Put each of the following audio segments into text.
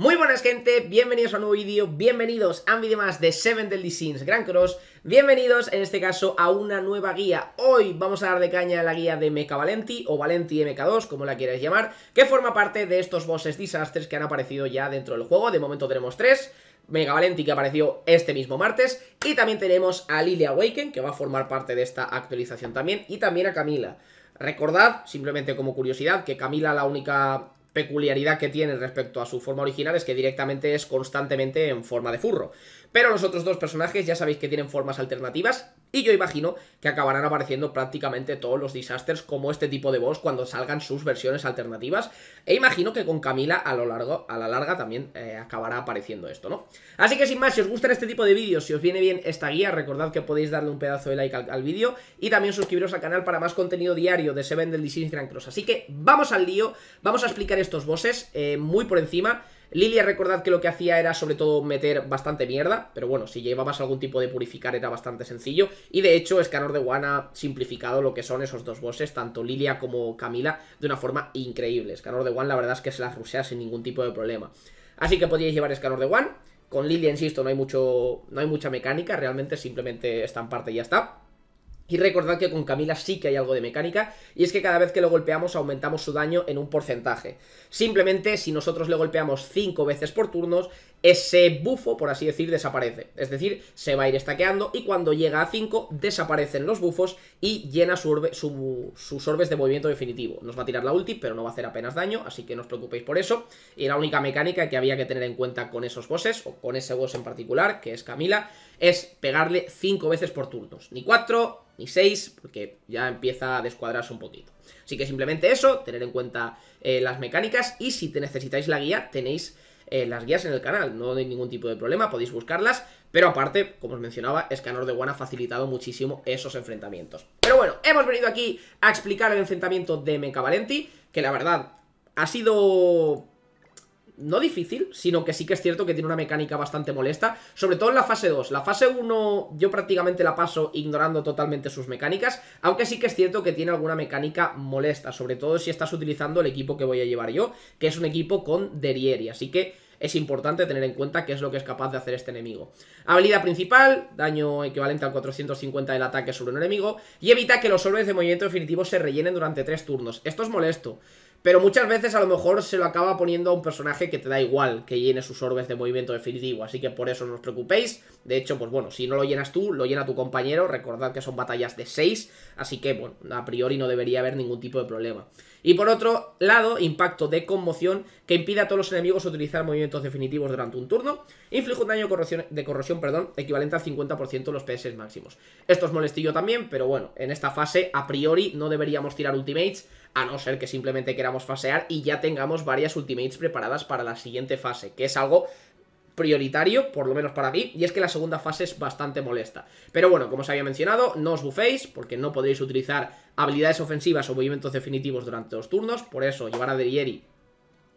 Muy buenas gente, bienvenidos a un nuevo vídeo, bienvenidos a un vídeo más de Seven Deadly Sins Grand Cross Bienvenidos en este caso a una nueva guía Hoy vamos a dar de caña a la guía de Mecha Valenti o Valenti MK2, como la quieras llamar Que forma parte de estos bosses disastres que han aparecido ya dentro del juego De momento tenemos tres Mega Valenti que apareció este mismo martes y también tenemos a Lilia Awaken que va a formar parte de esta actualización también y también a Camila. Recordad, simplemente como curiosidad, que Camila la única peculiaridad que tiene respecto a su forma original es que directamente es constantemente en forma de furro. Pero los otros dos personajes ya sabéis que tienen formas alternativas y yo imagino que acabarán apareciendo prácticamente todos los disasters como este tipo de boss cuando salgan sus versiones alternativas. E imagino que con Camila a lo largo, a la larga también eh, acabará apareciendo esto, ¿no? Así que sin más, si os gustan este tipo de vídeos, si os viene bien esta guía, recordad que podéis darle un pedazo de like al, vídeo y también suscribiros al canal para más contenido diario de Seven del Disney Grand Cross. Así que vamos al lío, vamos a explicar estos bosses eh, muy por encima. Lilia recordad que lo que hacía era sobre todo meter bastante mierda, pero bueno, si llevabas algún tipo de purificar era bastante sencillo. Y de hecho, Escanor de One ha simplificado lo que son esos dos bosses, tanto Lilia como Camila, de una forma increíble. Escanor de One la verdad es que se las rusea sin ningún tipo de problema. Así que podíais llevar Scanor de One. Con Lilia, insisto, no hay, mucho, no hay mucha mecánica, realmente simplemente parte y ya está. Y recordad que con Camila sí que hay algo de mecánica, y es que cada vez que lo golpeamos aumentamos su daño en un porcentaje. Simplemente, si nosotros le golpeamos 5 veces por turnos, ese bufo, por así decir, desaparece. Es decir, se va a ir estaqueando y cuando llega a 5 desaparecen los bufos y llena sus orbes de movimiento definitivo. Nos va a tirar la ulti, pero no va a hacer apenas daño, así que no os preocupéis por eso. Y la única mecánica que había que tener en cuenta con esos bosses, o con ese boss en particular, que es Camila, es pegarle 5 veces por turnos. Ni 4, ni 6, porque ya empieza a descuadrarse un poquito. Así que simplemente eso, tener en cuenta eh, las mecánicas y si te necesitáis la guía tenéis eh, las guías en el canal, no hay ningún tipo de problema, podéis buscarlas, pero aparte, como os mencionaba, Escanor de One ha facilitado muchísimo esos enfrentamientos. Pero bueno, hemos venido aquí a explicar el enfrentamiento de Mecha Valenti, que la verdad ha sido no difícil, sino que sí que es cierto que tiene una mecánica bastante molesta, sobre todo en la fase 2. La fase 1 yo prácticamente la paso ignorando totalmente sus mecánicas, aunque sí que es cierto que tiene alguna mecánica molesta, sobre todo si estás utilizando el equipo que voy a llevar yo, que es un equipo con Derieri, así que es importante tener en cuenta qué es lo que es capaz de hacer este enemigo. Habilidad principal, daño equivalente al 450 del ataque sobre un enemigo, y evita que los orbes de movimiento definitivo se rellenen durante 3 turnos. Esto es molesto, pero muchas veces a lo mejor se lo acaba poniendo a un personaje que te da igual que llene sus orbes de movimiento definitivo, así que por eso no os preocupéis. De hecho, pues bueno, si no lo llenas tú, lo llena tu compañero. Recordad que son batallas de 6, así que bueno, a priori no debería haber ningún tipo de problema. Y por otro lado, impacto de conmoción que impide a todos los enemigos utilizar movimientos definitivos durante un turno. Inflige un daño de corrosión, de corrosión perdón, equivalente al 50% de los PS máximos. Esto es molestillo también, pero bueno, en esta fase a priori no deberíamos tirar ultimates a no ser que simplemente queramos fasear y ya tengamos varias ultimates preparadas para la siguiente fase, que es algo prioritario, por lo menos para mí, y es que la segunda fase es bastante molesta. Pero bueno, como os había mencionado, no os buféis, porque no podréis utilizar habilidades ofensivas o movimientos definitivos durante los turnos, por eso llevar a Derieri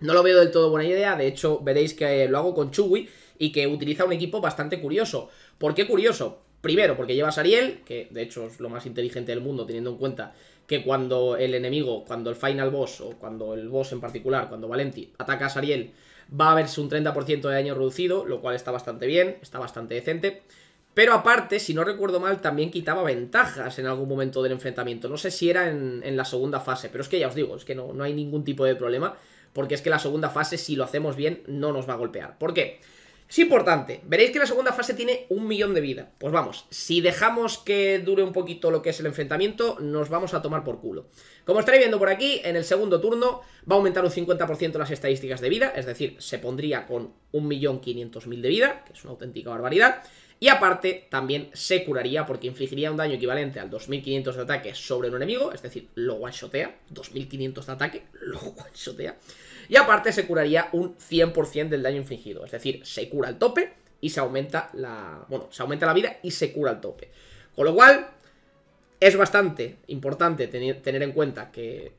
no lo veo del todo buena idea, de hecho veréis que eh, lo hago con Chugui. y que utiliza un equipo bastante curioso. ¿Por qué curioso? Primero, porque llevas a Ariel, que de hecho es lo más inteligente del mundo, teniendo en cuenta que cuando el enemigo, cuando el final boss, o cuando el boss en particular, cuando Valenti ataca a Sariel, va a verse un 30% de daño reducido, lo cual está bastante bien, está bastante decente. Pero aparte, si no recuerdo mal, también quitaba ventajas en algún momento del enfrentamiento. No sé si era en, la segunda fase, pero es que ya os digo, es que no, no hay ningún tipo de problema, porque es que la segunda fase, si lo hacemos bien, no nos va a golpear. ¿Por qué? Es importante. Veréis que la segunda fase tiene un millón de vida. Pues vamos, si dejamos que dure un poquito lo que es el enfrentamiento, nos vamos a tomar por culo. Como estaréis viendo por aquí, en el segundo turno va a aumentar un 50% las estadísticas de vida, es decir, se pondría con un 1.500.000 de vida, que es una auténtica barbaridad. Y aparte, también se curaría porque infligiría un daño equivalente al 2500 de ataque sobre un enemigo, es decir, lo one-shotea, 2500 de ataque, lo one-shotea. Y aparte se curaría un 100% del daño infligido. Es decir, se cura el tope y se aumenta la... Bueno, se aumenta la vida y se cura el tope. Con lo cual, es bastante importante tener, en cuenta que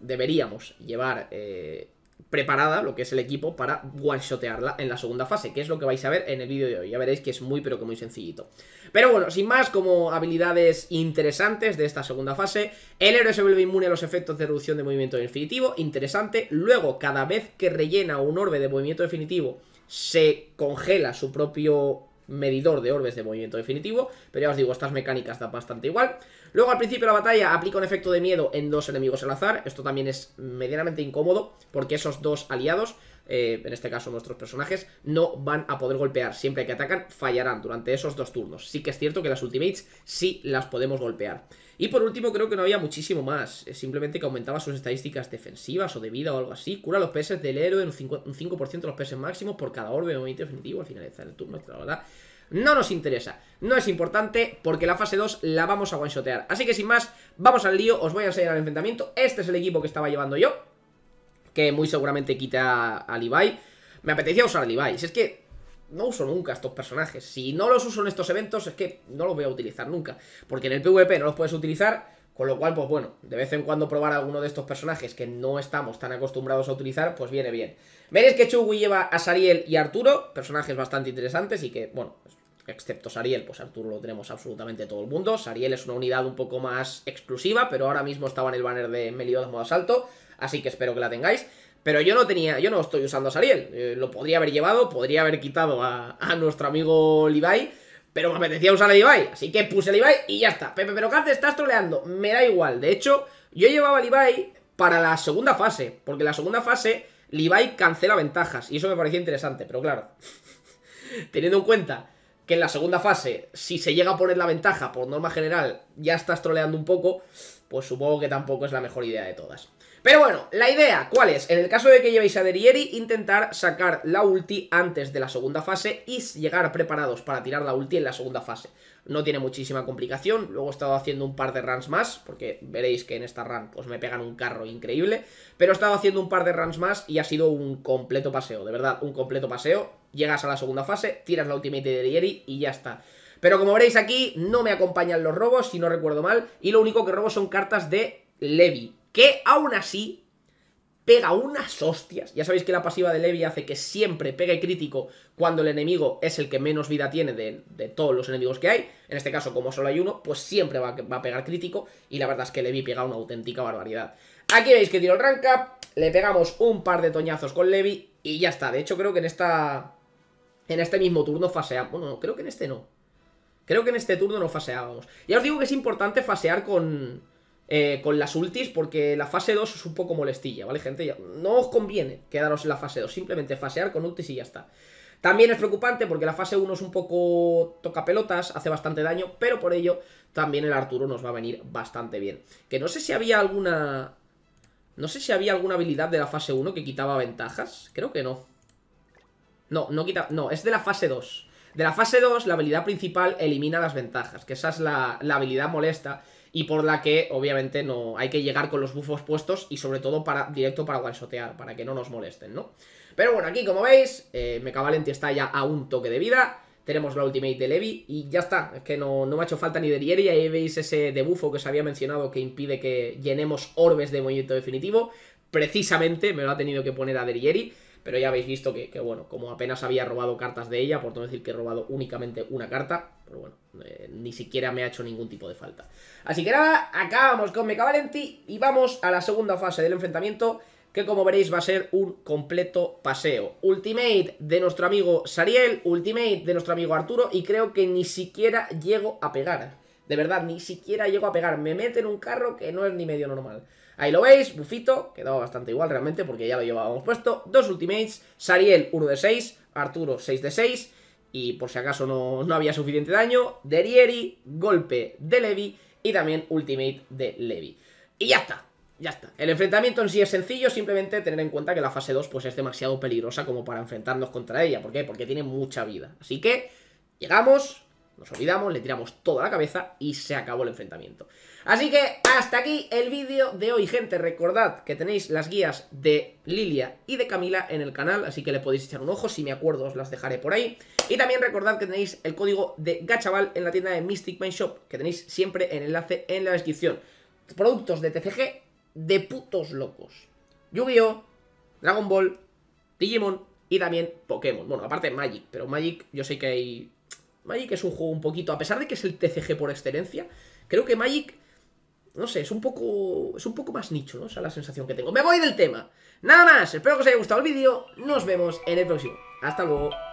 deberíamos llevar eh, preparada, lo que es el equipo, para one-shotearla en la segunda fase, que es lo que vais a ver en el vídeo de hoy. Ya veréis que es muy, pero que muy sencillito. Pero bueno, sin más, como habilidades interesantes de esta segunda fase, el héroe se vuelve inmune a los efectos de reducción de movimiento definitivo, interesante. Luego, cada vez que rellena un orbe de movimiento definitivo, se congela su propio medidor de orbes de movimiento definitivo, pero ya os digo, estas mecánicas dan bastante igual. Luego al principio de la batalla aplica un efecto de miedo en dos enemigos al azar. Esto también es medianamente incómodo porque esos dos aliados, eh, en este caso nuestros personajes, no van a poder golpear. Siempre que atacan fallarán durante esos dos turnos. Sí que es cierto que las ultimates sí las podemos golpear. Y por último creo que no había muchísimo más. Simplemente que aumentaba sus estadísticas defensivas o de vida o algo así. Cura los PS del héroe en un 5%, de los PS máximos por cada orbe de movimiento definitivo al finalizar el turno. La verdad no nos interesa, no es importante porque la fase 2 la vamos a one Así que sin más, vamos al lío, os voy a enseñar el enfrentamiento. Este es el equipo que estaba llevando yo, que muy seguramente quita a Levi. Me apetecía usar a Levi, si es que no uso nunca estos personajes. Si no los uso en estos eventos es que no los voy a utilizar nunca, porque en el PvP no los puedes utilizar... Con lo cual, pues bueno, de vez en cuando probar alguno de estos personajes que no estamos tan acostumbrados a utilizar, pues viene bien. Veréis que Chugui lleva a Sariel y Arturo, personajes bastante interesantes y que, bueno, excepto Sariel, pues Arturo lo tenemos absolutamente todo el mundo. Sariel es una unidad un poco más exclusiva, pero ahora mismo estaba en el banner de Meliodas modo asalto, así que espero que la tengáis. Pero yo no tenía, yo no estoy usando a Sariel, eh, lo podría haber llevado, podría haber quitado a, nuestro amigo Levi, pero me apetecía usar a Levi, así que puse a Levi y ya está. Pepe, pero haces? estás troleando, me da igual. De hecho, yo llevaba a Levi para la segunda fase, porque la segunda fase Levi cancela ventajas, y eso me parecía interesante, pero claro, teniendo en cuenta que en la segunda fase, si se llega a poner la ventaja, por norma general, ya estás troleando un poco, pues supongo que tampoco es la mejor idea de todas. Pero bueno, la idea, ¿cuál es? En el caso de que llevéis a Derieri, intentar sacar la ulti antes de la segunda fase y llegar preparados para tirar la ulti en la segunda fase. No tiene muchísima complicación, luego he estado haciendo un par de runs más, porque veréis que en esta run pues, me pegan un carro increíble, pero he estado haciendo un par de runs más y ha sido un completo paseo, de verdad, un completo paseo. Llegas a la segunda fase, tiras la ultimate de Derieri y ya está. Pero como veréis aquí, no me acompañan los robos, si no recuerdo mal, y lo único que robo son cartas de Levi, que aún así pega unas hostias. Ya sabéis que la pasiva de Levi hace que siempre pegue crítico cuando el enemigo es el que menos vida tiene de, todos los enemigos que hay. En este caso, como solo hay uno, pues siempre va, a pegar crítico. Y la verdad es que Levi pega una auténtica barbaridad. Aquí veis que tiro el rank up, le pegamos un par de toñazos con Levi y ya está. De hecho, creo que en esta... En este mismo turno faseamos... Bueno, creo que en este no. Creo que en este turno no faseábamos. Ya os digo que es importante fasear con eh, con las ultis porque la fase 2 es un poco molestilla, ¿vale, gente? No os conviene quedaros en la fase 2, simplemente fasear con ultis y ya está. También es preocupante porque la fase 1 es un poco toca pelotas, hace bastante daño, pero por ello también el Arturo nos va a venir bastante bien. Que no sé si había alguna... No sé si había alguna habilidad de la fase 1 que quitaba ventajas. Creo que no. No, no quita... No, es de la fase 2. De la fase 2, la habilidad principal elimina las ventajas, que esa es la, habilidad molesta y por la que obviamente no hay que llegar con los bufos puestos y sobre todo para directo para guansotear, para que no nos molesten, ¿no? Pero bueno, aquí como veis, eh, está ya a un toque de vida, tenemos la ultimate de Levi y ya está, es que no, no me ha hecho falta ni de ahí veis ese debufo que os había mencionado que impide que llenemos orbes de movimiento definitivo, precisamente me lo ha tenido que poner a Derieri pero ya habéis visto que, bueno, como apenas había robado cartas de ella, por no decir que he robado únicamente una carta, pero bueno, eh, ni siquiera me ha hecho ningún tipo de falta. Así que nada, acabamos con Meca Valenti y vamos a la segunda fase del enfrentamiento, que como veréis va a ser un completo paseo. Ultimate de nuestro amigo Sariel, Ultimate de nuestro amigo Arturo, y creo que ni siquiera llego a pegar. De verdad, ni siquiera llego a pegar. Me mete en un carro que no es ni medio normal. Ahí lo veis, Bufito, quedaba bastante igual realmente porque ya lo llevábamos puesto. Dos ultimates, Sariel 1 de 6, Arturo 6 de 6 y por si acaso no, había suficiente daño, Derieri, golpe de Levi y también ultimate de Levi. Y ya está, ya está. El enfrentamiento en sí es sencillo, simplemente tener en cuenta que la fase 2 pues, es demasiado peligrosa como para enfrentarnos contra ella. ¿Por qué? Porque tiene mucha vida. Así que llegamos, nos olvidamos, le tiramos toda la cabeza y se acabó el enfrentamiento. Así que hasta aquí el vídeo de hoy, gente. Recordad que tenéis las guías de Lilia y de Camila en el canal, así que le podéis echar un ojo. Si me acuerdo, os las dejaré por ahí. Y también recordad que tenéis el código de Gachaval en la tienda de Mystic Mind Shop, que tenéis siempre el enlace en la descripción. Productos de TCG de putos locos. Yu-Gi-Oh! Dragon Ball, Digimon y también Pokémon. Bueno, aparte Magic, pero Magic yo sé que hay... Magic es un juego un poquito, a pesar de que es el TCG por excelencia, creo que Magic no sé, es un poco. Es un poco más nicho, ¿no? O sea, la sensación que tengo. Me voy del tema. Nada más, espero que os haya gustado el vídeo. Nos vemos en el próximo. Hasta luego.